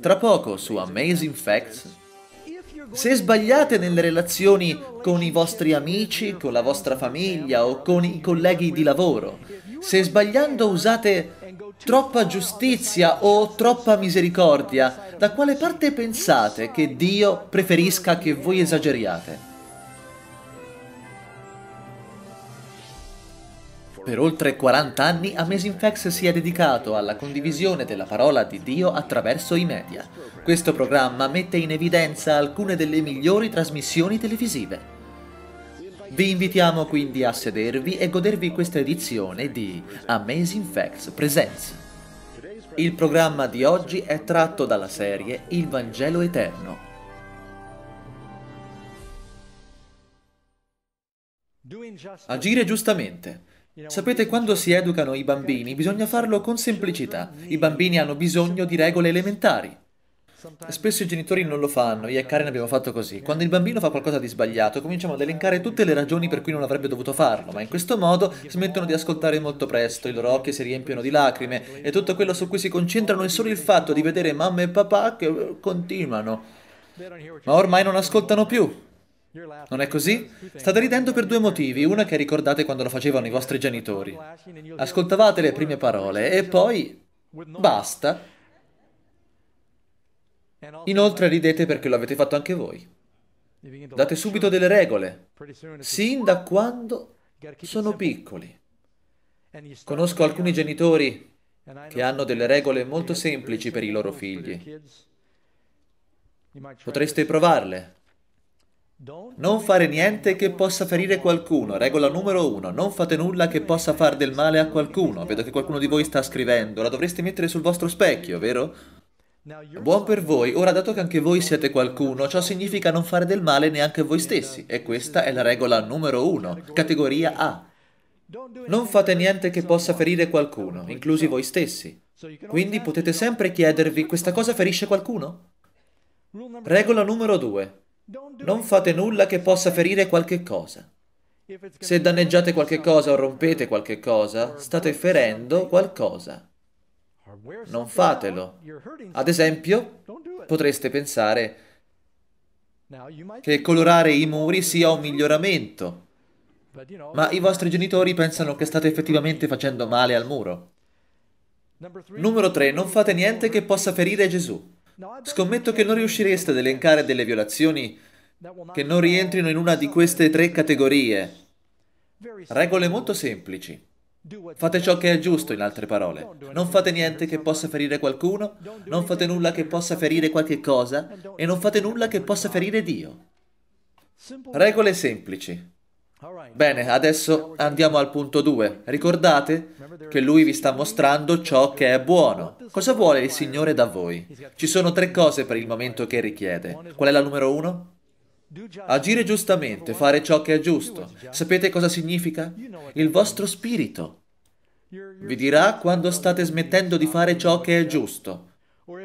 Tra poco su Amazing Facts. Se sbagliate nelle relazioni con i vostri amici, con la vostra famiglia o con i colleghi di lavoro, se sbagliando usate troppa giustizia o troppa misericordia, da quale parte pensate che Dio preferisca che voi esageriate? Per oltre 40 anni Amazing Facts si è dedicato alla condivisione della parola di Dio attraverso i media. Questo programma mette in evidenza alcune delle migliori trasmissioni televisive. Vi invitiamo quindi a sedervi e godervi questa edizione di Amazing Facts Presents. Il programma di oggi è tratto dalla serie Il Vangelo Eterno. Agire giustamente. Sapete, quando si educano i bambini bisogna farlo con semplicità. I bambini hanno bisogno di regole elementari. Spesso i genitori non lo fanno, io e Karen abbiamo fatto così. Quando il bambino fa qualcosa di sbagliato, cominciamo ad elencare tutte le ragioni per cui non avrebbe dovuto farlo, ma in questo modo smettono di ascoltare molto presto, i loro occhi si riempiono di lacrime e tutto quello su cui si concentrano è solo il fatto di vedere mamma e papà che continuano. Ma ormai non ascoltano più. Non è così? State ridendo per due motivi, una che ricordate quando lo facevano i vostri genitori. Ascoltavate le prime parole e poi... basta. Inoltre ridete perché lo avete fatto anche voi. Date subito delle regole, sin da quando sono piccoli. Conosco alcuni genitori che hanno delle regole molto semplici per i loro figli. Potreste provarle, non fare niente che possa ferire qualcuno, regola numero uno, non fate nulla che possa far del male a qualcuno. Vedo che qualcuno di voi sta scrivendo, la dovreste mettere sul vostro specchio, vero? Buon per voi, ora dato che anche voi siete qualcuno, ciò significa non fare del male neanche a voi stessi, e questa è la regola numero uno, categoria A. Non fate niente che possa ferire qualcuno, inclusi voi stessi. Quindi potete sempre chiedervi, questa cosa ferisce qualcuno? Regola numero due. Non fate nulla che possa ferire qualche cosa. Se danneggiate qualche cosa o rompete qualche cosa, state ferendo qualcosa. Non fatelo. Ad esempio, potreste pensare che colorare i muri sia un miglioramento, ma i vostri genitori pensano che state effettivamente facendo male al muro. Numero 3. Non fate niente che possa ferire Gesù. Scommetto che non riuscireste ad elencare delle violazioni che non rientrino in una di queste tre categorie. Regole molto semplici. Fate ciò che è giusto, in altre parole. Non fate niente che possa ferire qualcuno, non fate nulla che possa ferire qualche cosa e non fate nulla che possa ferire Dio. Regole semplici. Bene, adesso andiamo al punto 2. Ricordate che lui vi sta mostrando ciò che è buono. Cosa vuole il Signore da voi? Ci sono tre cose per il momento che richiede. Qual è la numero uno? Agire giustamente, fare ciò che è giusto. Sapete cosa significa? Il vostro spirito vi dirà quando state smettendo di fare ciò che è giusto.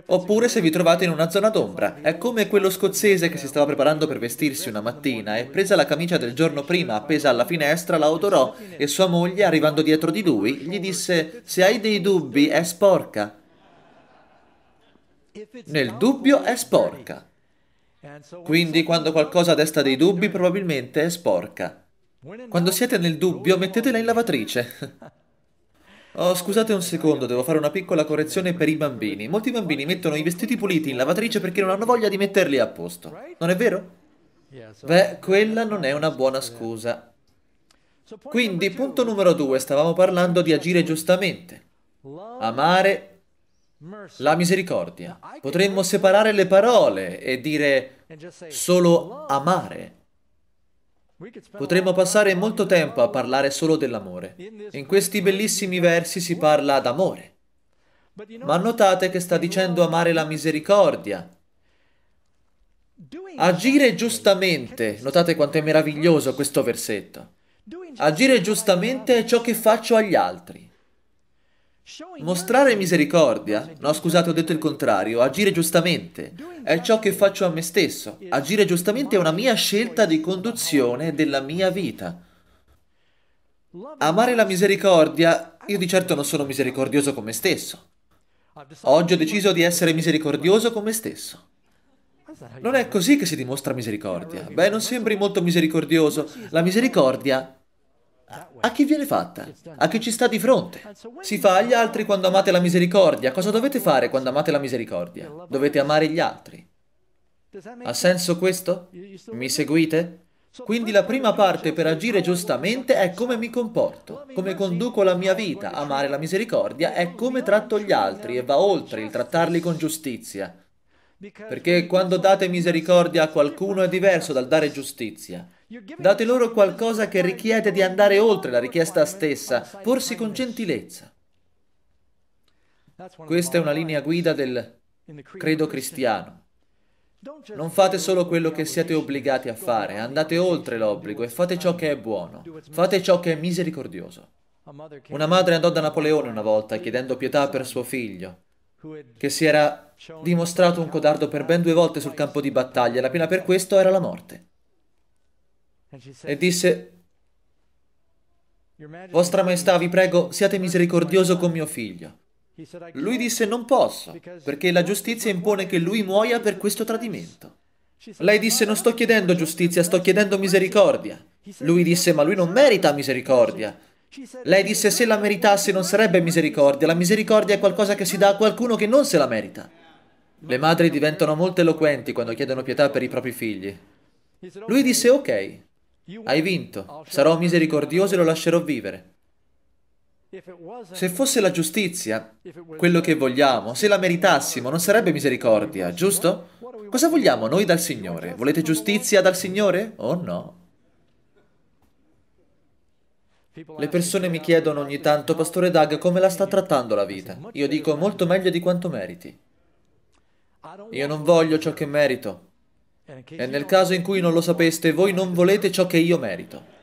Oppure se vi trovate in una zona d'ombra, è come quello scozzese che si stava preparando per vestirsi una mattina e presa la camicia del giorno prima appesa alla finestra la odorò e sua moglie, arrivando dietro di lui, gli disse «Se hai dei dubbi, è sporca». Nel dubbio è sporca. Quindi quando qualcosa desta dei dubbi probabilmente è sporca. Quando siete nel dubbio mettetela in lavatrice. Oh, scusate un secondo, devo fare una piccola correzione per i bambini. Molti bambini mettono i vestiti puliti in lavatrice perché non hanno voglia di metterli a posto. Non è vero? Beh, quella non è una buona scusa. Quindi, punto numero due, stavamo parlando di agire giustamente. Amare la misericordia. Potremmo separare le parole e dire solo amare Potremmo passare molto tempo a parlare solo dell'amore. In questi bellissimi versi si parla d'amore. Ma notate che sta dicendo amare la misericordia. Agire giustamente, notate quanto è meraviglioso questo versetto. Agire giustamente è ciò che faccio agli altri. Mostrare misericordia, no scusate ho detto il contrario, agire giustamente è ciò che faccio a me stesso. Agire giustamente è una mia scelta di conduzione della mia vita. Amare la misericordia, io di certo non sono misericordioso con me stesso. Oggi ho deciso di essere misericordioso con me stesso. Non è così che si dimostra misericordia. Beh, non sembri molto misericordioso. La misericordia a chi viene fatta? A chi ci sta di fronte? Si fa agli altri quando amate la misericordia. Cosa dovete fare quando amate la misericordia? Dovete amare gli altri. Ha senso questo? Mi seguite? Quindi la prima parte per agire giustamente è come mi comporto, come conduco la mia vita. Amare la misericordia è come tratto gli altri e va oltre il trattarli con giustizia. Perché quando date misericordia a qualcuno è diverso dal dare giustizia. Date loro qualcosa che richiede di andare oltre la richiesta stessa, porsi con gentilezza. Questa è una linea guida del credo cristiano. Non fate solo quello che siete obbligati a fare, andate oltre l'obbligo e fate ciò che è buono, fate ciò che è misericordioso. Una madre andò da Napoleone una volta chiedendo pietà per suo figlio, che si era dimostrato un codardo per ben due volte sul campo di battaglia la pena per questo era la morte e disse, Vostra Maestà, vi prego, siate misericordioso con mio figlio. Lui disse, non posso, perché la giustizia impone che lui muoia per questo tradimento. Lei disse, non sto chiedendo giustizia, sto chiedendo misericordia. Lui disse, ma lui non merita misericordia. Lei disse, se la meritasse non sarebbe misericordia, la misericordia è qualcosa che si dà a qualcuno che non se la merita. Le madri diventano molto eloquenti quando chiedono pietà per i propri figli. Lui disse, ok, hai vinto, sarò misericordioso e lo lascerò vivere. Se fosse la giustizia, quello che vogliamo, se la meritassimo, non sarebbe misericordia, giusto? Cosa vogliamo noi dal Signore? Volete giustizia dal Signore o oh no? Le persone mi chiedono ogni tanto, Pastore Doug, come la sta trattando la vita. Io dico molto meglio di quanto meriti. Io non voglio ciò che merito. E nel caso in cui non lo sapeste, voi non volete ciò che io merito.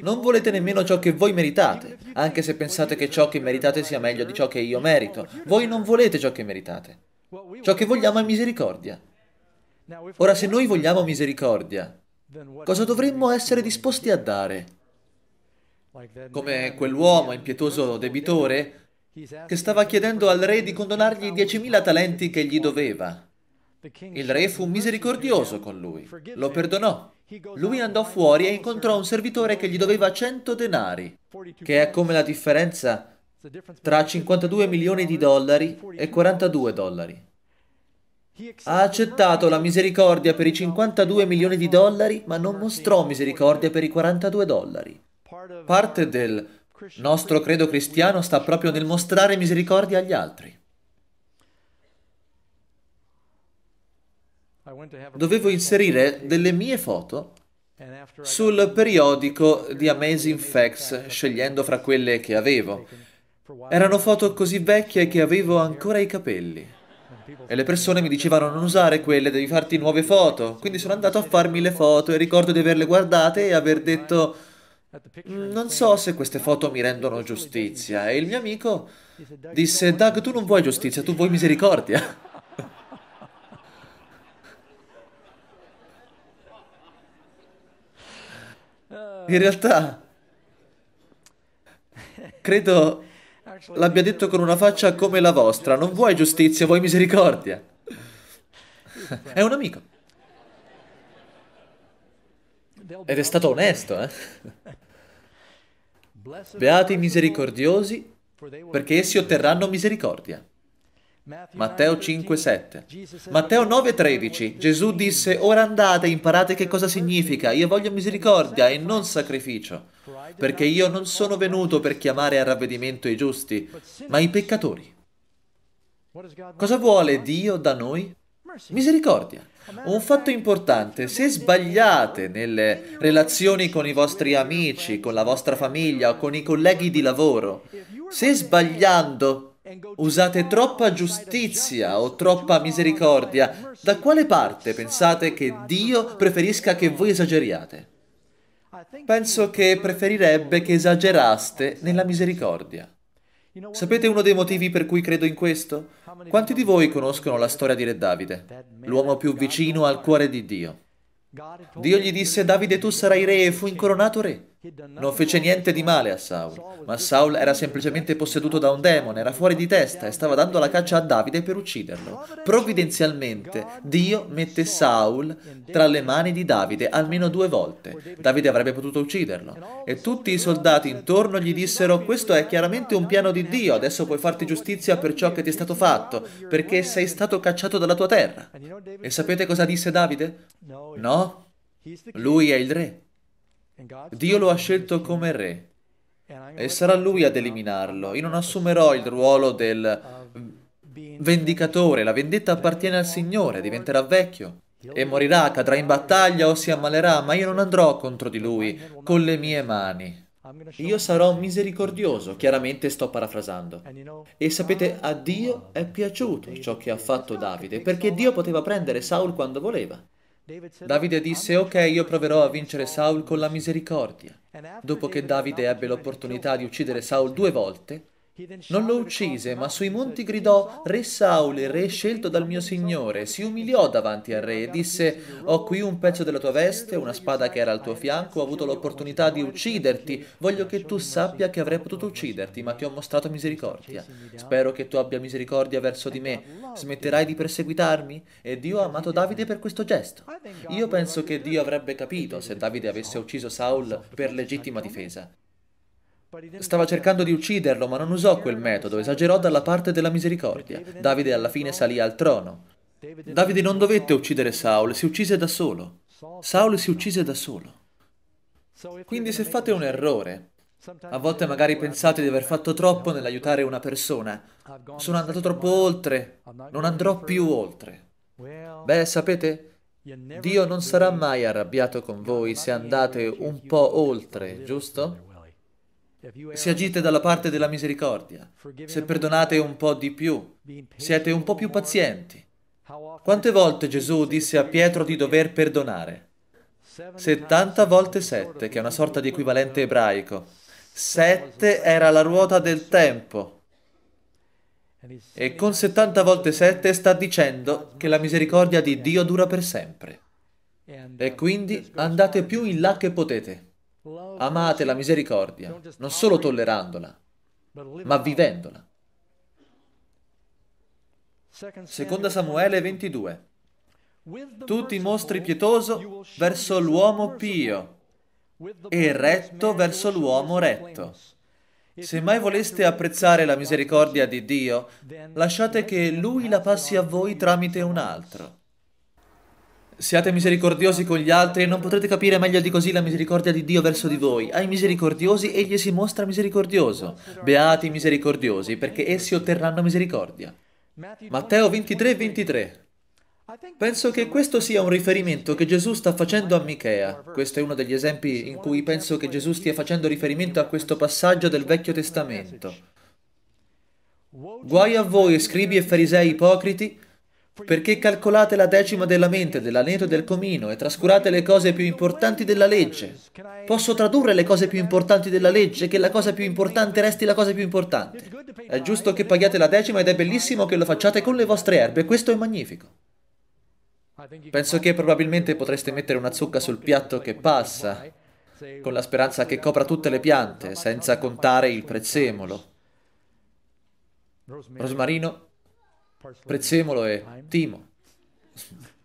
Non volete nemmeno ciò che voi meritate, anche se pensate che ciò che meritate sia meglio di ciò che io merito. Voi non volete ciò che meritate. Ciò che vogliamo è misericordia. Ora, se noi vogliamo misericordia, cosa dovremmo essere disposti a dare? Come quell'uomo impietoso debitore che stava chiedendo al re di condonargli 10.000 talenti che gli doveva. Il re fu misericordioso con lui, lo perdonò. Lui andò fuori e incontrò un servitore che gli doveva 100 denari, che è come la differenza tra 52 milioni di dollari e 42 dollari. Ha accettato la misericordia per i 52 milioni di dollari, ma non mostrò misericordia per i 42 dollari. Parte uh, del nostro credo cristiano sta proprio nel mostrare misericordia agli altri. dovevo inserire delle mie foto sul periodico di Amazing Facts, scegliendo fra quelle che avevo. Erano foto così vecchie che avevo ancora i capelli. E le persone mi dicevano non usare quelle, devi farti nuove foto. Quindi sono andato a farmi le foto e ricordo di averle guardate e aver detto mm, non so se queste foto mi rendono giustizia. E il mio amico disse Doug tu non vuoi giustizia, tu vuoi misericordia. In realtà, credo l'abbia detto con una faccia come la vostra. Non vuoi giustizia, vuoi misericordia. È un amico. Ed è stato onesto, eh? Beati i misericordiosi, perché essi otterranno misericordia. Matteo 5,7. Matteo 9,13. Gesù disse, ora andate, imparate che cosa significa. Io voglio misericordia e non sacrificio, perché io non sono venuto per chiamare a ravvedimento i giusti, ma i peccatori. Cosa vuole Dio da noi? Misericordia. Un fatto importante, se sbagliate nelle relazioni con i vostri amici, con la vostra famiglia o con i colleghi di lavoro, se sbagliando Usate troppa giustizia o troppa misericordia. Da quale parte pensate che Dio preferisca che voi esageriate? Penso che preferirebbe che esageraste nella misericordia. Sapete uno dei motivi per cui credo in questo? Quanti di voi conoscono la storia di Re Davide, l'uomo più vicino al cuore di Dio? Dio gli disse, Davide tu sarai re e fu incoronato re. Non fece niente di male a Saul, ma Saul era semplicemente posseduto da un demone, era fuori di testa e stava dando la caccia a Davide per ucciderlo. Provvidenzialmente Dio mette Saul tra le mani di Davide almeno due volte. Davide avrebbe potuto ucciderlo. E tutti i soldati intorno gli dissero, questo è chiaramente un piano di Dio, adesso puoi farti giustizia per ciò che ti è stato fatto, perché sei stato cacciato dalla tua terra. E sapete cosa disse Davide? No, lui è il re. Dio lo ha scelto come re e sarà lui ad eliminarlo. Io non assumerò il ruolo del vendicatore, la vendetta appartiene al Signore, diventerà vecchio e morirà, cadrà in battaglia o si ammalerà, ma io non andrò contro di lui con le mie mani. Io sarò misericordioso, chiaramente sto parafrasando. E sapete, a Dio è piaciuto ciò che ha fatto Davide, perché Dio poteva prendere Saul quando voleva. Davide disse, ok, io proverò a vincere Saul con la misericordia. Dopo che Davide ebbe l'opportunità di uccidere Saul due volte, non lo uccise, ma sui monti gridò Re Saule, re scelto dal mio Signore, si umiliò davanti al re e disse Ho qui un pezzo della tua veste, una spada che era al tuo fianco, ho avuto l'opportunità di ucciderti, voglio che tu sappia che avrei potuto ucciderti, ma ti ho mostrato misericordia. Spero che tu abbia misericordia verso di me. Smetterai di perseguitarmi? E Dio ha amato Davide per questo gesto. Io penso che Dio avrebbe capito se Davide avesse ucciso Saul per legittima difesa. Stava cercando di ucciderlo, ma non usò quel metodo, esagerò dalla parte della misericordia. Davide alla fine salì al trono. Davide non dovette uccidere Saul, si uccise da solo. Saul si uccise da solo. Quindi se fate un errore, a volte magari pensate di aver fatto troppo nell'aiutare una persona. Sono andato troppo oltre, non andrò più oltre. Beh, sapete, Dio non sarà mai arrabbiato con voi se andate un po' oltre, giusto? Se agite dalla parte della misericordia, se perdonate un po' di più, siete un po' più pazienti. Quante volte Gesù disse a Pietro di dover perdonare? 70 volte 7, che è una sorta di equivalente ebraico. 7 era la ruota del tempo. E con 70 volte 7 sta dicendo che la misericordia di Dio dura per sempre. E quindi andate più in là che potete. Amate la misericordia, non solo tollerandola, ma vivendola. Seconda Samuele 22. Tu ti mostri pietoso verso l'uomo pio e retto verso l'uomo retto. Se mai voleste apprezzare la misericordia di Dio, lasciate che Lui la passi a voi tramite un altro. Siate misericordiosi con gli altri e non potrete capire meglio di così la misericordia di Dio verso di voi. Ai misericordiosi egli si mostra misericordioso. Beati i misericordiosi, perché essi otterranno misericordia. Matteo 23, 23. Penso che questo sia un riferimento che Gesù sta facendo a Michea. Questo è uno degli esempi in cui penso che Gesù stia facendo riferimento a questo passaggio del Vecchio Testamento. Guai a voi, scribi e farisei ipocriti, perché calcolate la decima della mente, dell'aneto e del comino e trascurate le cose più importanti della legge. Posso tradurre le cose più importanti della legge che la cosa più importante resti la cosa più importante. È giusto che paghiate la decima ed è bellissimo che lo facciate con le vostre erbe, questo è magnifico. Penso che probabilmente potreste mettere una zucca sul piatto che passa, con la speranza che copra tutte le piante, senza contare il prezzemolo. Rosmarino Prezzemolo e Timo.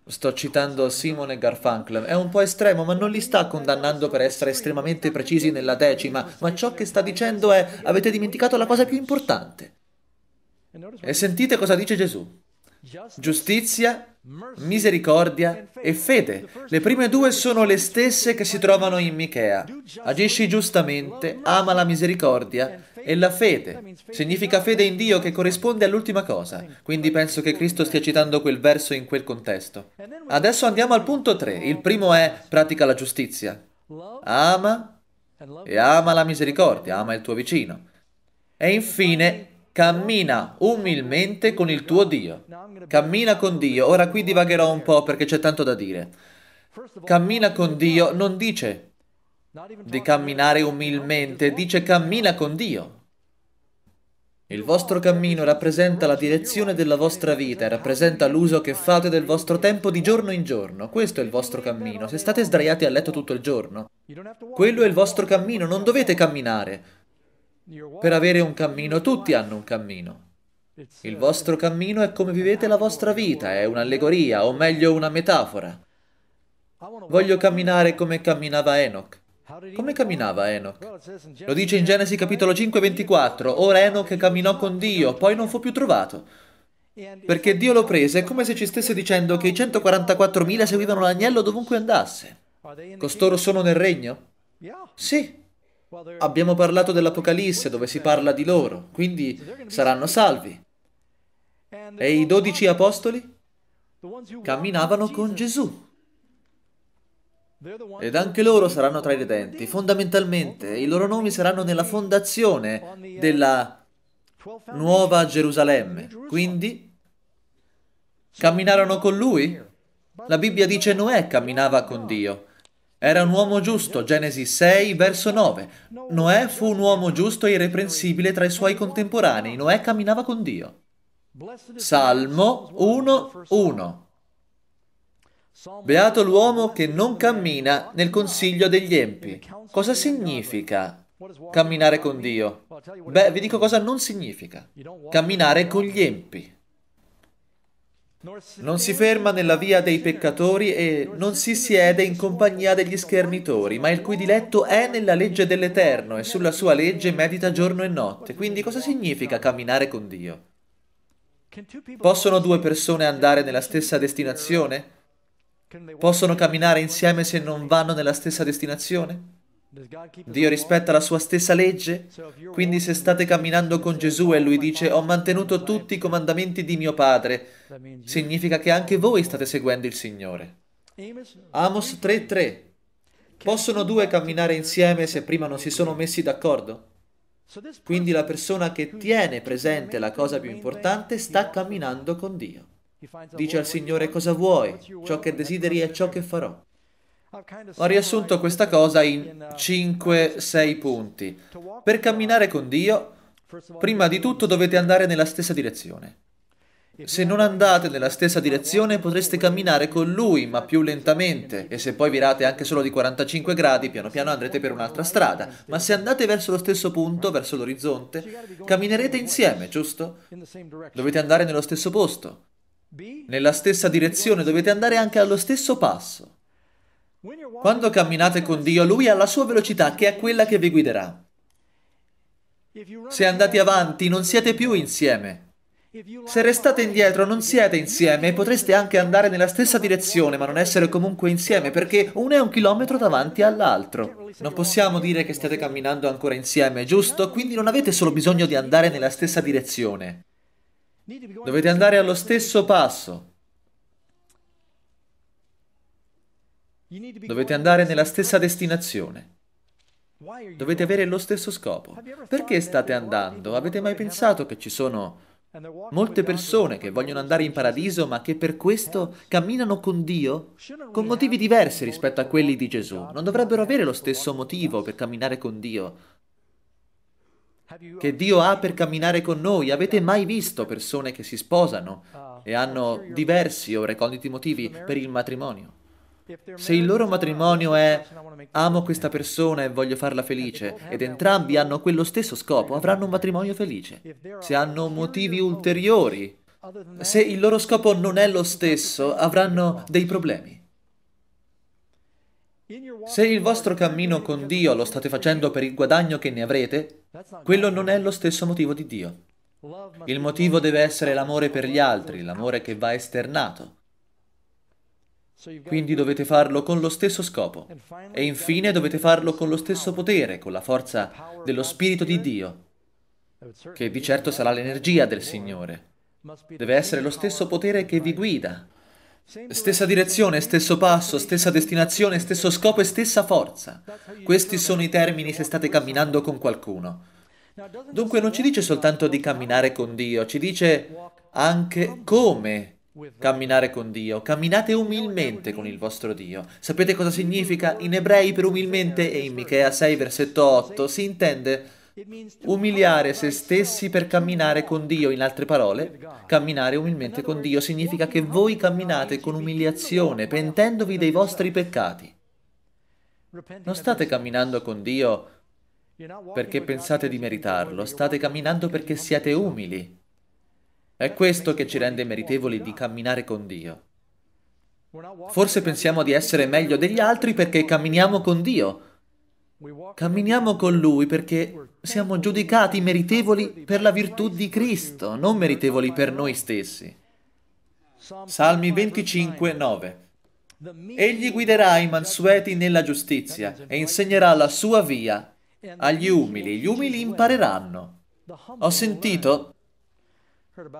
Sto citando Simone Garfunkel. È un po' estremo, ma non li sta condannando per essere estremamente precisi nella decima, ma ciò che sta dicendo è avete dimenticato la cosa più importante. E sentite cosa dice Gesù. Giustizia misericordia e fede. Le prime due sono le stesse che si trovano in Michea. Agisci giustamente, ama la misericordia e la fede. Significa fede in Dio che corrisponde all'ultima cosa. Quindi penso che Cristo stia citando quel verso in quel contesto. Adesso andiamo al punto 3. Il primo è pratica la giustizia. Ama e ama la misericordia, ama il tuo vicino. E infine Cammina umilmente con il tuo Dio. Cammina con Dio. Ora qui divagherò un po' perché c'è tanto da dire. Cammina con Dio non dice di camminare umilmente, dice cammina con Dio. Il vostro cammino rappresenta la direzione della vostra vita rappresenta l'uso che fate del vostro tempo di giorno in giorno. Questo è il vostro cammino. Se state sdraiati a letto tutto il giorno, quello è il vostro cammino, non dovete camminare per avere un cammino. Tutti hanno un cammino. Il vostro cammino è come vivete la vostra vita, è un'allegoria, o meglio una metafora. Voglio camminare come camminava Enoch. Come camminava Enoch? Lo dice in Genesi capitolo 5, 24. Ora Enoch camminò con Dio, poi non fu più trovato. Perché Dio lo prese, è come se ci stesse dicendo che i 144.000 seguivano l'agnello dovunque andasse. Costoro sono nel regno? Sì, Abbiamo parlato dell'Apocalisse dove si parla di loro, quindi saranno salvi. E i dodici apostoli camminavano con Gesù. Ed anche loro saranno tra i redenti. Fondamentalmente i loro nomi saranno nella fondazione della nuova Gerusalemme. Quindi camminarono con lui. La Bibbia dice Noè camminava con Dio. Era un uomo giusto, Genesi 6, verso 9. Noè fu un uomo giusto e irreprensibile tra i suoi contemporanei. Noè camminava con Dio. Salmo 1, 1. Beato l'uomo che non cammina nel consiglio degli empi. Cosa significa camminare con Dio? Beh, vi dico cosa non significa. Camminare con gli empi. Non si ferma nella via dei peccatori e non si siede in compagnia degli schernitori, ma il cui diletto è nella legge dell'Eterno e sulla sua legge medita giorno e notte. Quindi cosa significa camminare con Dio? Possono due persone andare nella stessa destinazione? Possono camminare insieme se non vanno nella stessa destinazione? Dio rispetta la sua stessa legge? Quindi se state camminando con Gesù e lui dice ho mantenuto tutti i comandamenti di mio padre, significa che anche voi state seguendo il Signore. Amos 3:3 Possono due camminare insieme se prima non si sono messi d'accordo? Quindi la persona che tiene presente la cosa più importante sta camminando con Dio. Dice al Signore cosa vuoi, ciò che desideri è ciò che farò. Ho riassunto questa cosa in 5-6 punti. Per camminare con Dio, prima di tutto dovete andare nella stessa direzione. Se non andate nella stessa direzione potreste camminare con lui, ma più lentamente, e se poi virate anche solo di 45 gradi, piano piano andrete per un'altra strada, ma se andate verso lo stesso punto, verso l'orizzonte, camminerete insieme, giusto? Dovete andare nello stesso posto. Nella stessa direzione dovete andare anche allo stesso passo. Quando camminate con Dio, Lui ha la sua velocità che è quella che vi guiderà. Se andate avanti non siete più insieme. Se restate indietro non siete insieme e potreste anche andare nella stessa direzione ma non essere comunque insieme perché uno è un chilometro davanti all'altro. Non possiamo dire che state camminando ancora insieme, giusto? Quindi non avete solo bisogno di andare nella stessa direzione. Dovete andare allo stesso passo. Dovete andare nella stessa destinazione. Dovete avere lo stesso scopo. Perché state andando? Avete mai pensato che ci sono molte persone che vogliono andare in paradiso ma che per questo camminano con Dio? Con motivi diversi rispetto a quelli di Gesù. Non dovrebbero avere lo stesso motivo per camminare con Dio che Dio ha per camminare con noi. Avete mai visto persone che si sposano ah, e hanno diversi o reconditi motivi per il matrimonio? Se il loro matrimonio è amo questa persona e voglio farla felice ed entrambi hanno quello stesso scopo, avranno un matrimonio felice. Se hanno motivi ulteriori, se il loro scopo non è lo stesso, avranno dei problemi. Se il vostro cammino con Dio lo state facendo per il guadagno che ne avrete, quello non è lo stesso motivo di Dio. Il motivo deve essere l'amore per gli altri, l'amore che va esternato. Quindi dovete farlo con lo stesso scopo. E infine dovete farlo con lo stesso potere, con la forza dello Spirito di Dio, che di certo sarà l'energia del Signore. Deve essere lo stesso potere che vi guida. Stessa direzione, stesso passo, stessa destinazione, stesso scopo e stessa forza. Questi sono i termini se state camminando con qualcuno. Dunque non ci dice soltanto di camminare con Dio, ci dice anche come camminare con Dio, camminate umilmente con il vostro Dio. Sapete cosa significa? In ebrei per umilmente e in Michea 6 versetto 8 si intende umiliare se stessi per camminare con Dio. In altre parole, camminare umilmente con Dio significa che voi camminate con umiliazione, pentendovi dei vostri peccati. Non state camminando con Dio perché pensate di meritarlo, state camminando perché siete umili è questo che ci rende meritevoli di camminare con Dio. Forse pensiamo di essere meglio degli altri perché camminiamo con Dio. Camminiamo con Lui perché siamo giudicati meritevoli per la virtù di Cristo, non meritevoli per noi stessi. Salmi 25, 9. Egli guiderà i mansueti nella giustizia e insegnerà la sua via agli umili. Gli umili impareranno. Ho sentito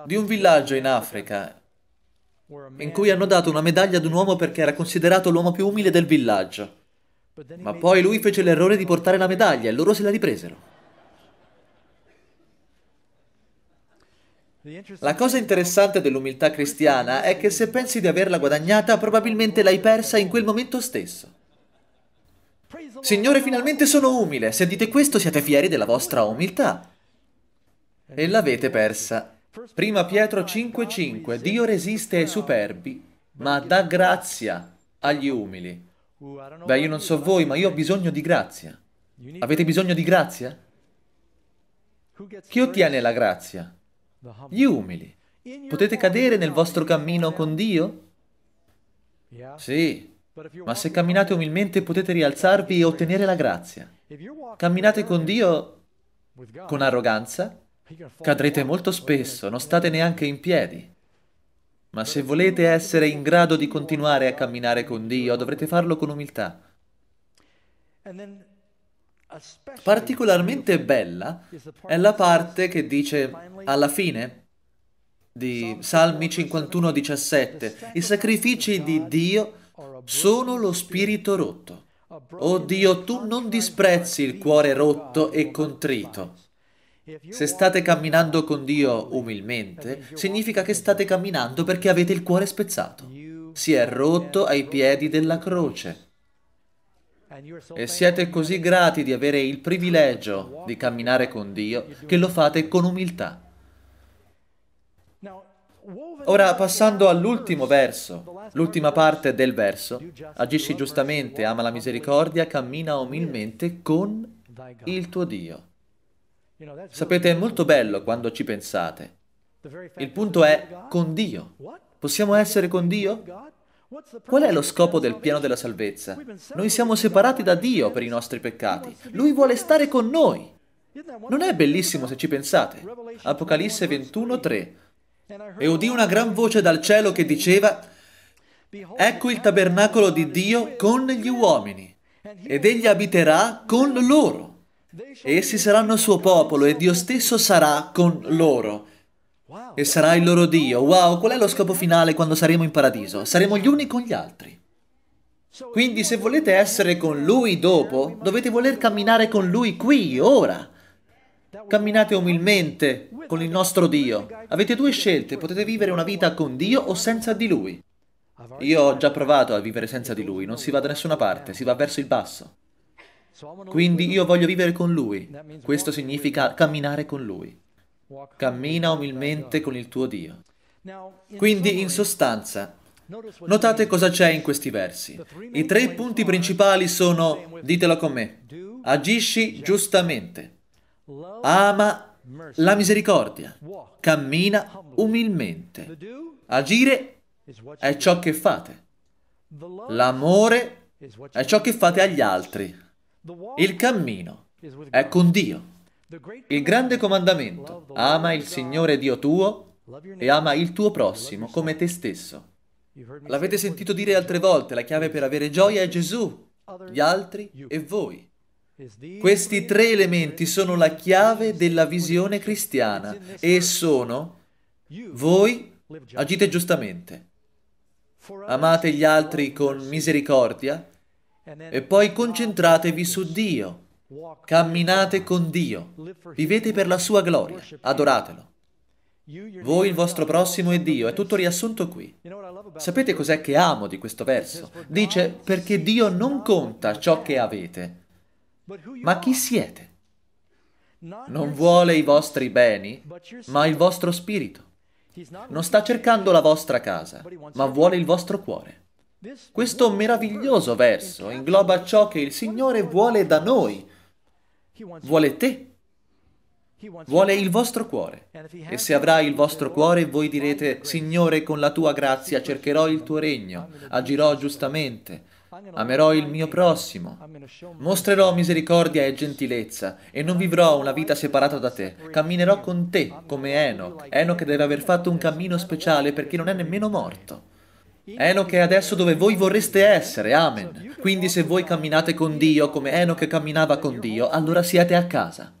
di un villaggio in Africa in cui hanno dato una medaglia ad un uomo perché era considerato l'uomo più umile del villaggio. Ma poi lui fece l'errore di portare la medaglia e loro se la ripresero. La cosa interessante dell'umiltà cristiana è che se pensi di averla guadagnata, probabilmente l'hai persa in quel momento stesso. Signore, finalmente sono umile. Se dite questo, siete fieri della vostra umiltà. E l'avete persa. Prima Pietro 5:5 Dio resiste ai superbi, ma dà grazia agli umili. Beh, io non so voi, ma io ho bisogno di grazia. Avete bisogno di grazia? Chi ottiene la grazia? Gli umili. Potete cadere nel vostro cammino con Dio? Sì, ma se camminate umilmente potete rialzarvi e ottenere la grazia. Camminate con Dio con arroganza, Cadrete molto spesso, non state neanche in piedi. Ma se volete essere in grado di continuare a camminare con Dio, dovrete farlo con umiltà. Particolarmente bella è la parte che dice alla fine di Salmi 51:17, i sacrifici di Dio sono lo spirito rotto. Oh Dio, tu non disprezzi il cuore rotto e contrito. Se state camminando con Dio umilmente, significa che state camminando perché avete il cuore spezzato. Si è rotto ai piedi della croce. E siete così grati di avere il privilegio di camminare con Dio che lo fate con umiltà. Ora, passando all'ultimo verso, l'ultima parte del verso, agisci giustamente, ama la misericordia, cammina umilmente con il tuo Dio. Sapete, è molto bello quando ci pensate. Il punto è con Dio. Possiamo essere con Dio? Qual è lo scopo del piano della salvezza? Noi siamo separati da Dio per i nostri peccati. Lui vuole stare con noi. Non è bellissimo se ci pensate? Apocalisse 21:3. E udì una gran voce dal cielo che diceva, Ecco il tabernacolo di Dio con gli uomini, ed egli abiterà con loro. Essi saranno il suo popolo e Dio stesso sarà con loro. E sarà il loro Dio. Wow, qual è lo scopo finale quando saremo in paradiso? Saremo gli uni con gli altri. Quindi se volete essere con Lui dopo, dovete voler camminare con Lui qui, ora. Camminate umilmente con il nostro Dio. Avete due scelte, potete vivere una vita con Dio o senza di Lui. Io ho già provato a vivere senza di Lui, non si va da nessuna parte, si va verso il basso. Quindi io voglio vivere con Lui. Questo significa camminare con Lui. Cammina umilmente con il tuo Dio. Quindi, in sostanza, notate cosa c'è in questi versi. I tre punti principali sono, ditelo con me, agisci giustamente, ama la misericordia, cammina umilmente. Agire è ciò che fate. L'amore è ciò che fate agli altri. Il cammino è con Dio. Il grande comandamento, ama il Signore Dio tuo e ama il tuo prossimo come te stesso. L'avete sentito dire altre volte, la chiave per avere gioia è Gesù, gli altri e voi. Questi tre elementi sono la chiave della visione cristiana e sono voi agite giustamente, amate gli altri con misericordia e poi concentratevi su Dio. Camminate con Dio. Vivete per la sua gloria. Adoratelo. Voi, il vostro prossimo è Dio. È tutto riassunto qui. Sapete cos'è che amo di questo verso? Dice, perché Dio non conta ciò che avete, ma chi siete. Non vuole i vostri beni, ma il vostro spirito. Non sta cercando la vostra casa, ma vuole il vostro cuore. Questo meraviglioso verso ingloba ciò che il Signore vuole da noi. Vuole te. Vuole il vostro cuore. E se avrà il vostro cuore, voi direte, Signore, con la tua grazia cercherò il tuo regno, agirò giustamente, amerò il mio prossimo, mostrerò misericordia e gentilezza, e non vivrò una vita separata da te. Camminerò con te, come Enoch. Enoch deve aver fatto un cammino speciale perché non è nemmeno morto. Enoch è adesso dove voi vorreste essere, amen. Quindi se voi camminate con Dio come Enoch camminava con Dio, allora siete a casa.